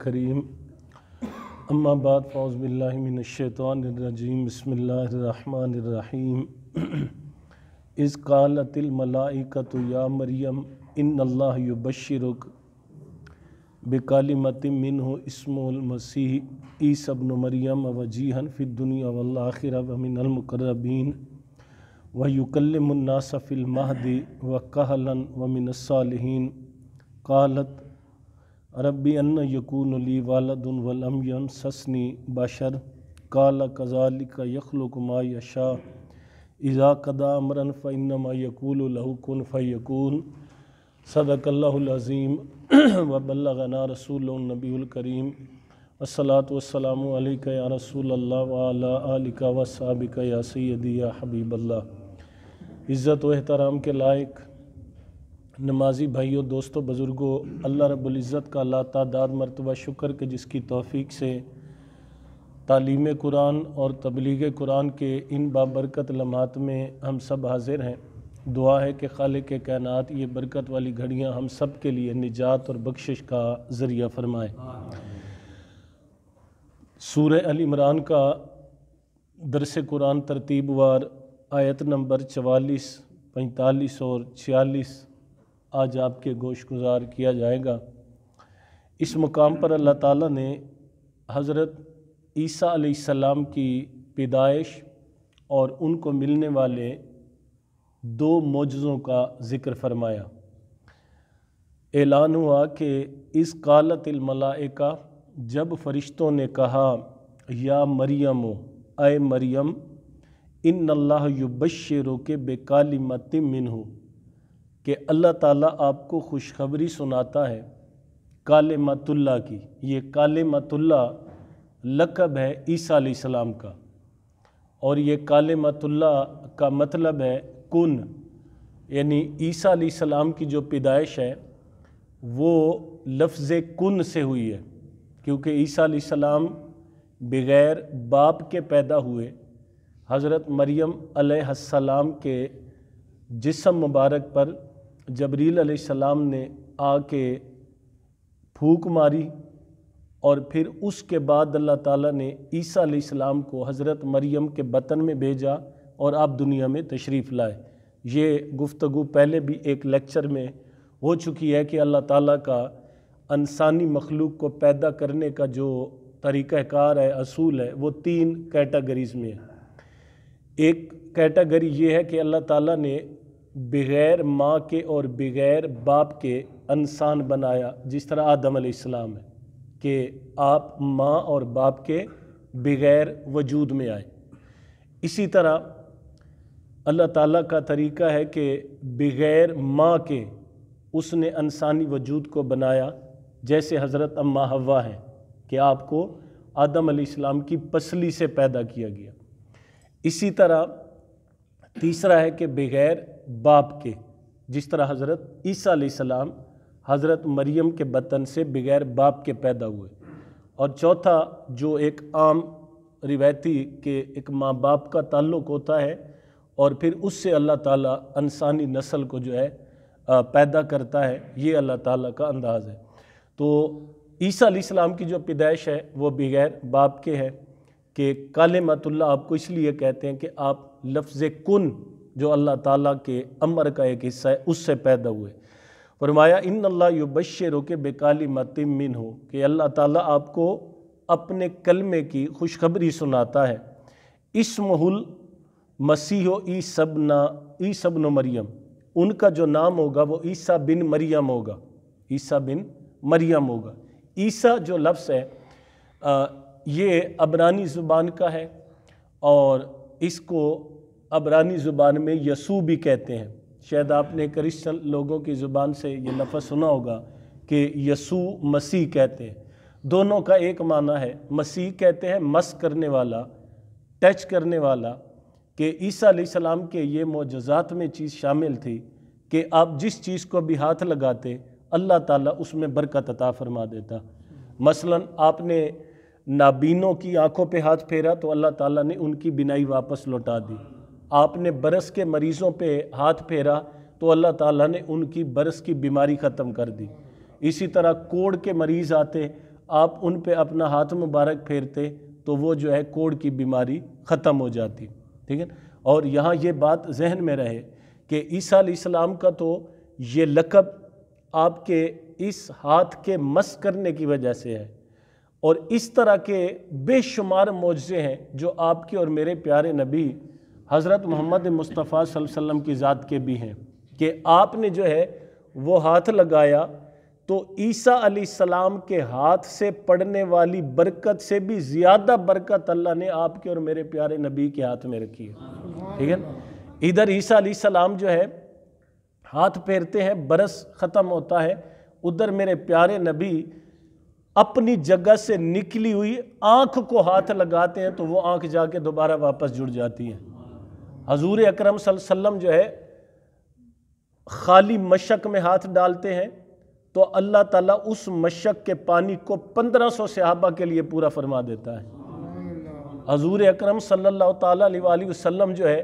करीम अम्मा बाद फ़ौज़बिल्लिमिनशैतरजीम बसमीम इस कालतमलाइकत या मरियम इन अल्लाबशरुक युबशरक बेकालिमत मिन इसमसीह ईसबन मरियम वजीहन फ़िदुनिया वल्लाखिर वमिनमकरबीन व युकलमन्नासफ़िलमहदी व कहलन वमिनसालहन कालत रबी अन्न यकून अली वालदन वलमयन ससनी बशर काला कजाल का कुमा यशा इज़ा कदा अमरन फ़ैनमा यकूल लहुकुन फ़ैकून सदकल्लाज़ीम वबल्लाना रसूल नबीकरीम असलात वसलाम या रसूल वालिका वसाबिका या सैदिया हबीबल्ला इज़्ज़त व एहतराम के लायक नमाजी भाइयों दोस्तों बुज़ुर्गों अल्लाह रबुल्ज़त का ला तादाद मरतबा शुक्र के जिसकी तोफ़ी से तालीम कुरान और तबलीग कुरान के इन बाबरकत लम्हात में हम सब हाजिर हैं दुआ है कि खाल के कायनात ये बरकत वाली घड़ियाँ हम सब के लिए निजात और बख्शिश का ज़रिया फ़रमाए सूर अल इमरान का दरस कुरान तरतीबवार आयत नंबर चवालीस पैंतालीस और छियालीस आज आपके गोश गुजार किया जाएगा इस मकाम पर अल्लाह ताला ने हज़रत ईसा सलाम की पैदाइश और उनको मिलने वाले दो मोजों का ज़िक्र फरमाया ऐलान हुआ कि इस कालत मलाइका जब फ़रिश्तों ने कहा या मरियम अय मरियम इन अल्लाह युबशर के बेकाली मिन हूँ कि अल्लाह ताला आपको खुशखबरी सुनाता है काले मतुल्ला की ये काले मतुल्ला लकब है ईसा सलाम का और ये काले मतुल्ला का मतलब है कुन यानी ईसा सलाम की जो पैदाइश है वो लफ्ज़ कुन से हुई है क्योंकि ईसा सलाम बग़ैर बाप के पैदा हुए हज़रत मरियम सलाम के जिसम मुबारक पर जबरील अलैहिस्सलाम ने आके फूक मारी और फिर उसके बाद अल्लाह ताला ने ईसा अलैहिस्सलाम को हज़रत मरियम के बतन में भेजा और आप दुनिया में तशरीफ़ लाए ये गुफ्तु पहले भी एक लेक्चर में हो चुकी है कि अल्लाह ताला का इंसानी मखलूक को पैदा करने का जो तरीक़ाकार है असूल है वो तीन कैटेगरीज़ में है एक कैटेगरी ये है कि अल्लाह ताला ने बग़ैर माँ के और बग़ैर बाप के इंसान बनाया जिस तरह आदम आसमाम है कि आप माँ और बाप के बग़ैर वजूद में आए इसी तरह अल्लाह ताला का तरीका है कि बग़ैर माँ के उसने इंसानी वजूद को बनाया जैसे हज़रत अम्मा हवा हैं कि आपको आदम आसमाम की पसली से पैदा किया गया इसी तरह तीसरा है कि बग़ैर बाप के जिस तरह हज़रत ईसा सलाम हज़रत मरियम के बतन से बगैर बाप के पैदा हुए और चौथा जो एक आम रिवायती के एक माँ बाप का ताल्लुक होता है और फिर उससे अल्लाह ताला इंसानी नस्ल को जो है पैदा करता है ये अल्लाह ताला का अंदाज़ है तो ईसा सलाम की जो पैदाइश है वो बगैर बाप के है कि काले मतुल्ला आपको इसलिए कहते हैं कि आप लफ्ज़ कन जो अल्लाह ताला के अमर का एक हिस्सा है उससे पैदा हुए फरमाया इन अल्लाह बश के बेकाली मतमिन हो कि अल्लाह ताला आपको अपने कलमे की खुशखबरी सुनाता है इसमहुल मसीह ई ना ई सबन मरियम उनका जो नाम होगा वो ईसा बिन मरियम होगा ईसा बिन मरियम होगा ईसा जो लफ्स है आ, ये अबरानी ज़ुबान का है और इसको अबरानी ज़ुबान में यसू भी कहते हैं शायद आपने क्रिश्चन लोगों की ज़ुबान से ये लफ्ज़ सुना होगा कि यसू मसीह कहते हैं दोनों का एक माना है मसीह कहते हैं मस करने वाला टच करने वाला कि ईसा सलाम के ये मोजात में चीज़ शामिल थी कि आप जिस चीज़ को भी हाथ लगाते अल्लाह ताला उसमें बरकत अता फरमा देता मसलन आपने नाबीनों की आंखों पे हाथ फेरा तो अल्लाह ताला ने उनकी बिनाई वापस लौटा दी आपने बरस के मरीज़ों पे हाथ फेरा तो अल्लाह ताला ने उनकी बरस की बीमारी ख़त्म कर दी इसी तरह कोड़ के मरीज़ आते आप उन पे अपना हाथ मुबारक फेरते तो वो जो है कोड़ की बीमारी ख़त्म हो जाती ठीक है और यहाँ ये बात जहन में रहे कि ईसा इस्लाम का तो ये लकब आपके इस हाथ के मस करने की वजह से है और इस तरह के बेशुमार मुआवजे हैं जो आपके और मेरे प्यारे नबी हज़रत मोहम्मद मुस्तफ़ा सल्लम की ज़ात के भी हैं कि आपने जो है वो हाथ लगाया तो ईसा अली सलाम के हाथ से पड़ने वाली बरकत से भी ज़्यादा बरकत अल्लाह ने आपके और मेरे प्यारे नबी के हाथ में रखी है ठीक है ना इधर ईसा अली सलाम जो है हाथ फेरते हैं बरस ख़त्म होता है उधर मेरे प्यारे नबी अपनी जगह से निकली हुई आँख को हाथ लगाते हैं तो वो आँख जाके दोबारा वापस जुड़ जाती है हजूर अक्रम सल्लम जो है खाली मशक में हाथ डालते हैं तो अल्लाह ताला उस मशक के पानी को 1500 सहाबा के लिए पूरा फरमा देता है हजूर अक्रम सल्लल्लाहु जो है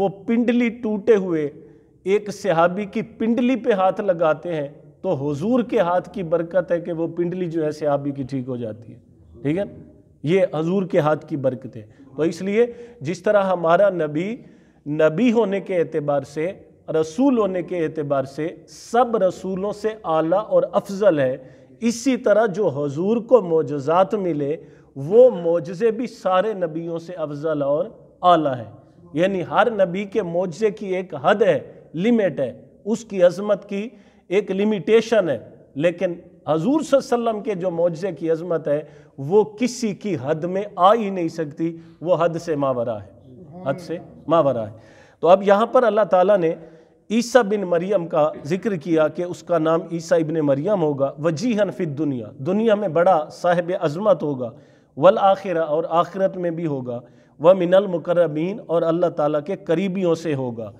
वो पिंडली टूटे हुए एक सहाबी की पिंडली पे हाथ लगाते हैं तो हजूर के हाथ की बरकत है कि वो पिंडली जो है सहाबी की ठीक हो जाती है ठीक है ये हजूर के हाथ की बरकत है तो इसलिए जिस तरह हमारा नबी नबी होने के एतबार से रसूल होने के एतबार से सब रसूलों से आला और अफजल है इसी तरह जो हजूर को मोजात मिले वो मोजे भी सारे नबियों से अफजल और आला है यानी हर नबी के मोजे की एक हद है लिमिट है उसकी अजमत की एक लिमिटेशन है लेकिन हजूर सल्लम के जो मोजे की अजमत है वो किसी की हद में आ ही नहीं सकती वो हद से मावरा है हद से मावरा है तो अब यहाँ पर अल्लाह ताला ने ईसा बिन मरियम का जिक्र किया कि उसका नाम ईसा इबन मरियम होगा वजीहन फिर दुनिया दुनिया में बड़ा साहिब अजमत होगा वल आखिर और आखिरत में भी होगा व मिनल मुकरबीन और अल्लाह ताला के करीबियों से होगा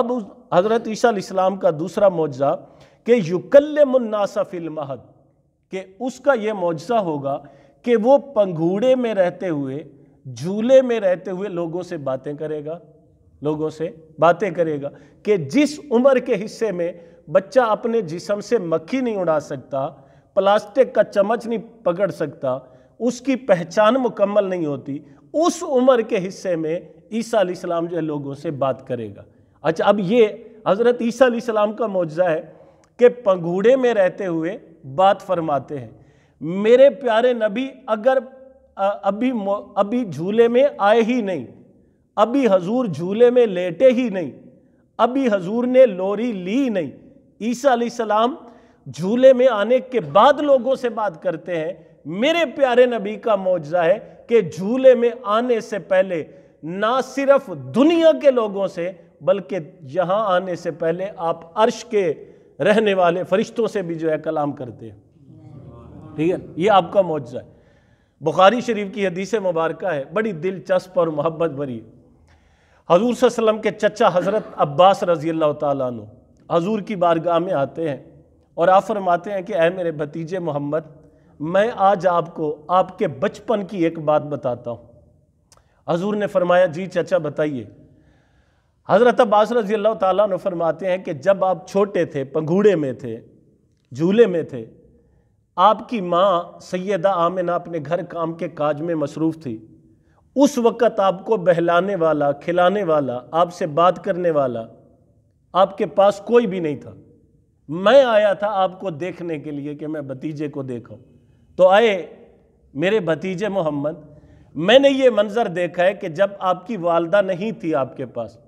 अब हज़रत ईसा इस्लाम का दूसरा मुआवजा कि फिल महद के उसका यह मुआवजा होगा कि वो पंघूड़े में रहते हुए झूले में रहते हुए लोगों से बातें करेगा लोगों से बातें करेगा कि जिस उम्र के हिस्से में बच्चा अपने जिसम से मक्खी नहीं उड़ा सकता प्लास्टिक का चम्मच नहीं पकड़ सकता उसकी पहचान मुकम्मल नहीं होती उस उम्र के हिस्से में ईसा इस्लाम जो है लोगों से बात करेगा अच्छा अब ये हज़रत ईसा इस्लाम का मुआवजा है कि पंगूढ़े में रहते हुए बात फरमाते हैं मेरे प्यारे नबी अगर अभी अभी झूले में आए ही नहीं अभी हजूर झूले में लेटे ही नहीं अभी हजूर ने लोरी ली नहीं ईसा अली सलाम झूले में आने के बाद लोगों से बात करते हैं मेरे प्यारे नबी का मुआवजा है कि झूले में आने से पहले ना सिर्फ दुनिया के लोगों से बल्कि यहाँ आने से पहले आप अर्श के रहने वाले फरिश्तों से भी जो है कलाम करते हैं ठीक है ये आपका मुआवजा है बुखारी शरीफ की हदीस मुबारक है बड़ी दिलचस्प और मोहब्बत भरी हजूर सल्लम के चचा हज़रत अब्बास रजी अल्लाह तु हजूर की बारगाह में आते हैं और आप फरमाते हैं कि अः मेरे भतीजे मोहम्मद मैं आज आपको आपके बचपन की एक बात बताता हूँ हजूर ने फरमाया जी चचा बताइए हज़रत अब्बास रजी अल्लाह तु फरमाते हैं कि जब आप छोटे थे पंघूड़े में थे झूले में थे आपकी माँ सैदा आमिना अपने घर काम के काज में मसरूफ़ थी उस वक़्त आपको बहलाने वाला खिलाने वाला आपसे बात करने वाला आपके पास कोई भी नहीं था मैं आया था आपको देखने के लिए कि मैं भतीजे को देखा तो आए मेरे भतीजे मोहम्मद मैंने ये मंज़र देखा है कि जब आपकी वालदा नहीं थी आपके पास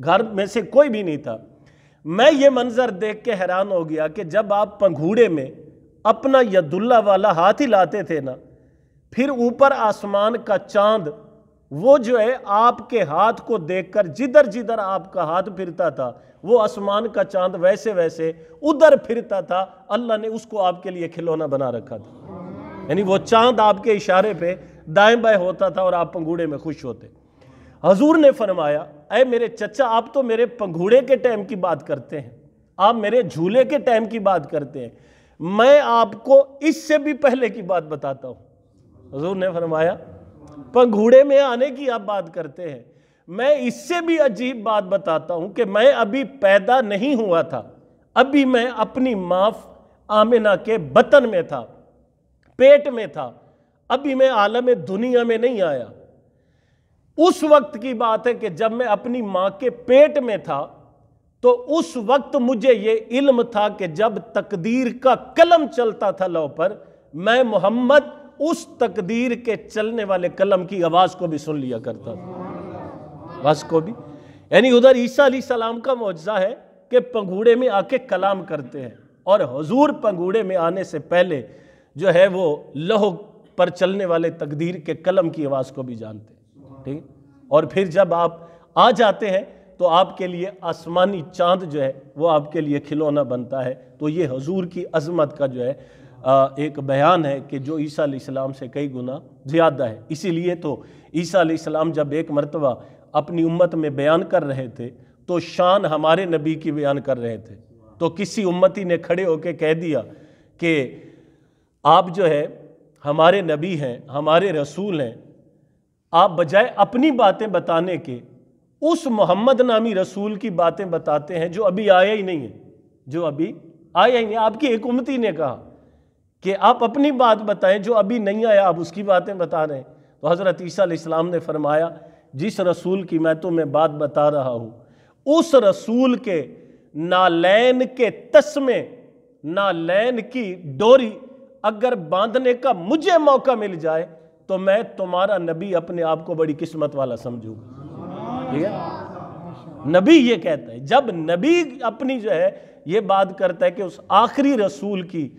घर में से कोई भी नहीं था मैं ये मंज़र देख के हैरान हो गया कि जब आप पंघूड़े में अपना यदुल्ला वाला हाथ ही लाते थे ना फिर ऊपर आसमान का चांद वो जो है आपके हाथ को देखकर जिधर जिधर आपका हाथ फिरता था वो आसमान का चांद वैसे वैसे उधर फिरता था अल्लाह ने उसको आपके लिए खिलौना बना रखा था यानी वो चांद आपके इशारे पे दाएं बाएं होता था और आप पंगूड़े में खुश होते हजूर ने फरमाया अरे मेरे चचा आप तो मेरे पंगूड़े के टाइम की बात करते हैं आप मेरे झूले के टाइम की बात करते हैं मैं आपको इससे भी पहले की बात बताता हूं हजूर ने फरमाया पंघूड़े में आने की आप बात करते हैं मैं इससे भी अजीब बात बताता हूं कि मैं अभी पैदा नहीं हुआ था अभी मैं अपनी माफ आमिना के बतन में था पेट में था अभी मैं आलम दुनिया में नहीं आया उस वक्त की बात है कि जब मैं अपनी माँ के पेट में था तो उस वक्त मुझे ये इल्म था कि जब तकदीर का कलम चलता था लौ पर मैं मोहम्मद उस तकदीर के चलने वाले कलम की आवाज़ को भी सुन लिया करता था बस को भी यानी उधर ईसा सलाम का मुआवजा है कि पंगूड़े में आके कलाम करते हैं और हजूर पंगूड़े में आने से पहले जो है वो लहो पर चलने वाले तकदीर के कलम की आवाज़ को भी जानते ठीक और फिर जब आप आ जाते हैं तो आपके लिए आसमानी चांद जो है वो आपके लिए खिलौना बनता है तो ये हजूर की अजमत का जो है आ, एक बयान है कि जो ईसा इस्लाम से कई गुना ज़्यादा है इसीलिए तो ईसा इस्लाम जब एक मरतबा अपनी उम्मत में बयान कर रहे थे तो शान हमारे नबी की बयान कर रहे थे तो किसी उम्मती ने खड़े होकर कह दिया कि आप जो है हमारे नबी हैं हमारे रसूल हैं आप बजाय अपनी बातें बताने के उस मोहम्मद नामी रसूल की बातें बताते हैं जो अभी आया ही नहीं है जो अभी आया ही नहीं आपकी एक उमती ने कहा कि आप अपनी बात बताएं जो अभी नहीं आया आप उसकी बातें बता रहे हैं तो हज़रत ईसा इस्लाम ने फरमाया जिस रसूल की मैं तुम्हें बात बता रहा हूँ उस रसूल के नालैन के तस्मे नालैन की डोरी अगर बांधने का मुझे मौका मिल जाए तो मैं तुम्हारा नबी अपने आप को बड़ी किस्मत वाला समझूंगा ठीक है नबी ये कहता है जब नबी अपनी जो है ये बात करता है कि उस आखिरी रसूल की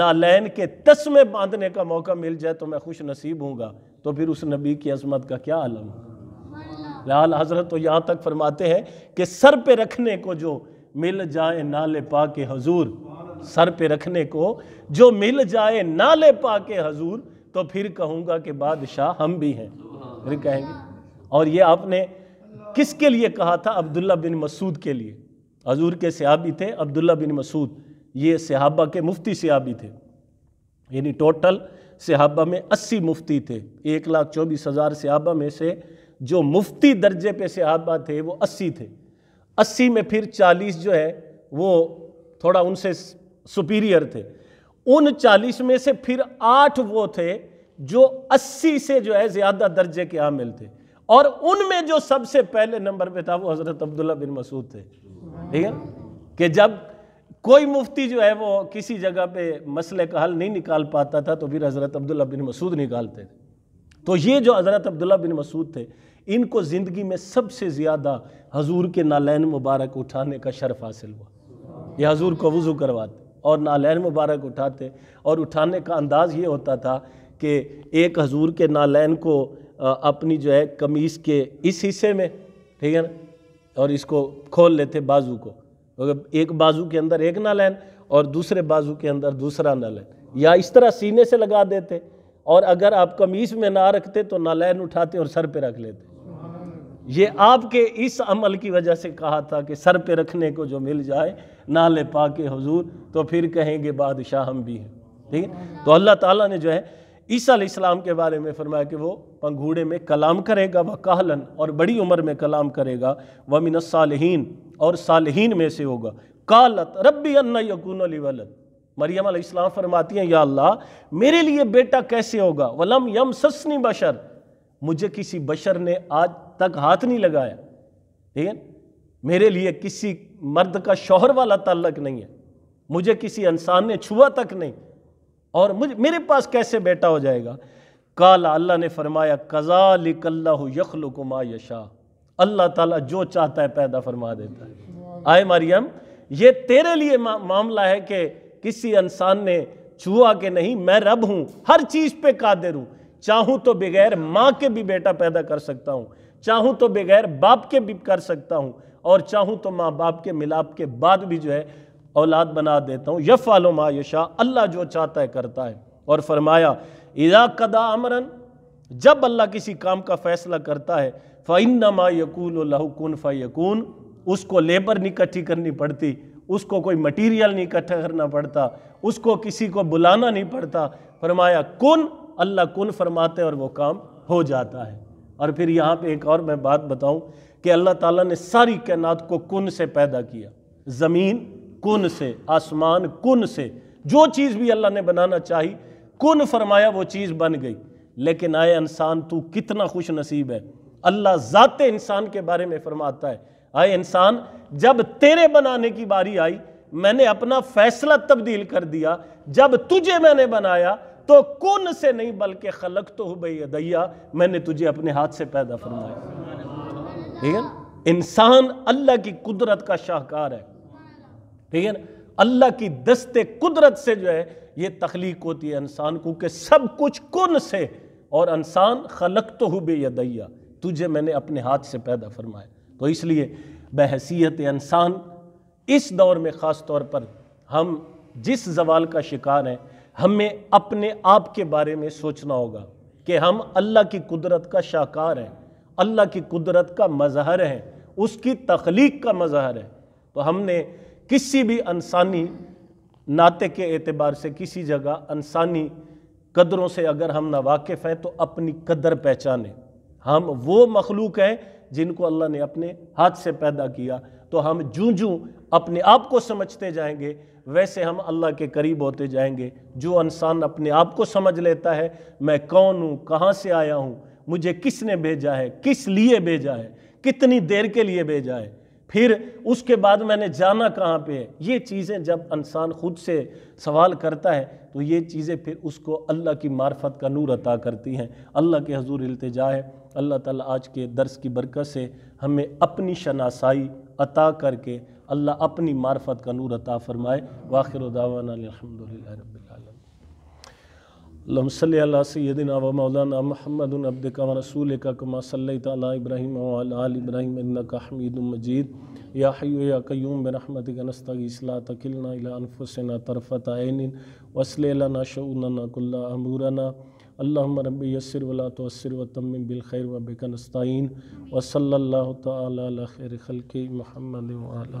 नालैन के तस्मे बांधने का मौका मिल जाए तो मैं खुश नसीब हूँगा तो फिर उस नबी की अजमत का क्या आलम लाल हजरत तो यहाँ तक फरमाते हैं कि सर पे रखने को जो मिल जाए नाले पा के हजूर सर पे रखने को जो मिल जाए नाले पा के हजूर तो फिर कहूँगा कि बादशाह हम भी हैं फिर कहेंगे और ये आपने किसके लिए कहा था अब्दुल्ला बिन मसूद के लिए हजूर के सहाबी थे अब्दुल्ला बिन मसूद ये सहाबा के मुफ्ती सहाबी थे यानी टोटल सहाबा में अस्सी मुफ्ती थे एक लाख चौबीस हज़ार सहाबा में से जो मुफ्ती दर्जे पे सहाबा थे वो अस्सी थे अस्सी में फिर चालीस जो है वो थोड़ा उनसे सुपीरियर थे उन चालीस में से फिर आठ वो थे जो अस्सी से जो है ज़्यादा दर्जे के आमिल थे और उनमें जो सबसे पहले नंबर पे था वो हज़रत अब्दुल्ला बिन मसूद थे ठीक है कि जब कोई मुफ्ती जो है वो किसी जगह पे मसले का हल नहीं निकाल पाता था तो फिर हज़रत अब्दुल्ला बिन मसूद निकालते थे तो ये जो हज़रत अब्दुल्ला बिन मसूद थे इनको ज़िंदगी में सबसे ज़्यादा हजूर के नालैन मुबारक उठाने का शर्फ हासिल हुआ ये हजूर को वज़ू करवाते और नालैन मुबारक उठाते और उठाने का अंदाज़ ये होता था कि एक हजूर के नालैन को अपनी जो है कमीज़ के इस हिस्से में ठीक है ना और इसको खोल लेते बाजू को एक बाजू के अंदर एक ना लाइन और दूसरे बाजू के अंदर दूसरा ना लाइन या इस तरह सीने से लगा देते और अगर आप कमीज में ना रखते तो लैन उठाते और सर पे रख लेते ये आपके इस अमल की वजह से कहा था कि सर पे रखने को जो मिल जाए नाले पा के हजूर तो फिर कहेंगे बादशाह हम भी हैं ठीक है तो अल्लाह ताला ने जो है ईसा इस्लाम के बारे में फरमाया कि वो पंघूड़े में कलाम करेगा वह कहलन और बड़ी उम्र में कलाम करेगा वह मिन सालहीन और सालहीन में से होगा कालत रबी अन्ना यकून वलद मरियम इस्लाम फरमाती हैं या अल्लाह मेरे लिए बेटा कैसे होगा वलम यम ससनी बशर मुझे किसी बशर ने आज तक हाथ नहीं लगाया ठीक है मेरे लिए किसी मर्द का शोहर वाला तल्लक नहीं है मुझे किसी इंसान ने छुआ तक नहीं और मुझे मेरे पास कैसे बेटा हो जाएगा काला अल्लाह ने फरमाया कज़ा लिकल्ला यखलुक मा यशा अल्लाह ताला जो चाहता है पैदा फरमा देता है आए मरियम ये तेरे लिए मा, मामला है कि किसी इंसान ने छुआ के नहीं मैं रब हूँ हर चीज़ पे कादिर हूँ चाहूँ तो बगैर माँ के भी बेटा पैदा कर सकता हूँ चाहूँ तो बगैर बाप के भी कर सकता हूँ और चाहूँ तो माँ बाप के मिलाप के बाद भी जो है औलाद बना देता हूँ यफ़ वालो मायशा अल्लाह जो चाहता है करता है और फरमाया इजा कदा अमरन जब अल्लाह किसी काम का फैसला करता है फ़ैन नमा यकूल लहुकुन फ़ैकून उसको लेबर नहीं इकट्ठी करनी पड़ती उसको कोई मटेरियल नहीं इकट्ठा करना पड़ता उसको किसी को बुलाना नहीं पड़ता फरमाया कौन अल्लाह कौन फरमाते और वो काम हो जाता है और फिर यहाँ पे एक और मैं बात बताऊँ कि अल्लाह ताला ने सारी कैनात को कुन से पैदा किया ज़मीन कुन से आसमान कुन से जो चीज़ भी अल्लाह ने बनाना चाही कुन फरमाया वो चीज़ बन गई लेकिन आए इंसान तू कितना खुश नसीब है अल्लाह ज़ात इंसान के बारे में फरमाता है आए इंसान जब तेरे बनाने की बारी आई मैंने अपना फैसला तब्दील कर दिया जब तुझे मैंने बनाया तो कुन से नहीं बल्कि खलक तो भई दैया मैंने तुझे अपने हाथ से पैदा फरमाया ठीक है इंसान अल्लाह की कुदरत का शाहकार है ठीक है ना अल्लाह की दस्ते कुदरत से जो है ये तखलीक होती है इंसान को कि सब कुछ कन से और इंसान खलक तो हु बेदैया तुझे मैंने अपने हाथ से पैदा फरमाया तो इसलिए बहसीत इंसान इस दौर में ख़ास तौर पर हम जिस जवाल का शिकार हैं हमें अपने आप के बारे में सोचना होगा कि हम अल्लाह की कुदरत का शाहकार हैं अल्लाह की कुदरत का मजहर हैं उसकी तखलीक का मजहर है तो हमने किसी भी इंसानी नाते के एतबार से किसी जगह इंसानी कदरों से अगर हम नावाकिफ़ हैं तो अपनी कदर पहचाने हम वो मखलूक हैं जिनको अल्लाह ने अपने हाथ से पैदा किया तो हम जूँ जूँ अपने आप को समझते जाएंगे वैसे हम अल्लाह के करीब होते जाएंगे जो इंसान अपने आप को समझ लेता है मैं कौन हूँ कहाँ से आया हूँ मुझे किसने भेजा है किस लिए भेजा है कितनी देर के लिए भेजा है फिर उसके बाद मैंने जाना कहाँ पे है ये चीज़ें जब इंसान खुद से सवाल करता है तो ये चीज़ें फिर उसको अल्लाह की मार्फत का नूर अता करती हैं अल्लाह के हजूर अल्तजा है अल्लाह ताला आज के दर्स की बरकत से हमें अपनी शनासाई अता करके अल्लाह अपनी मार्फत का नूर अता फ़रमाए वाखिर दावाना अलहमदिल्ला लमसल सैदिन मौलाना महमद अब्दिका रसूल का कमा सल तब्राहिम इब्राहिम का हमीद मजीद या हयो या क्यूम बरहमत नस्ता इसला तकिलना अनफुसना तरफ़त आन वसलना शूना कुल्ला अमूरना अल्लाम रबी यसर वला व तम बिलखैर वबिक नस्तिन वसल तैर खल महमद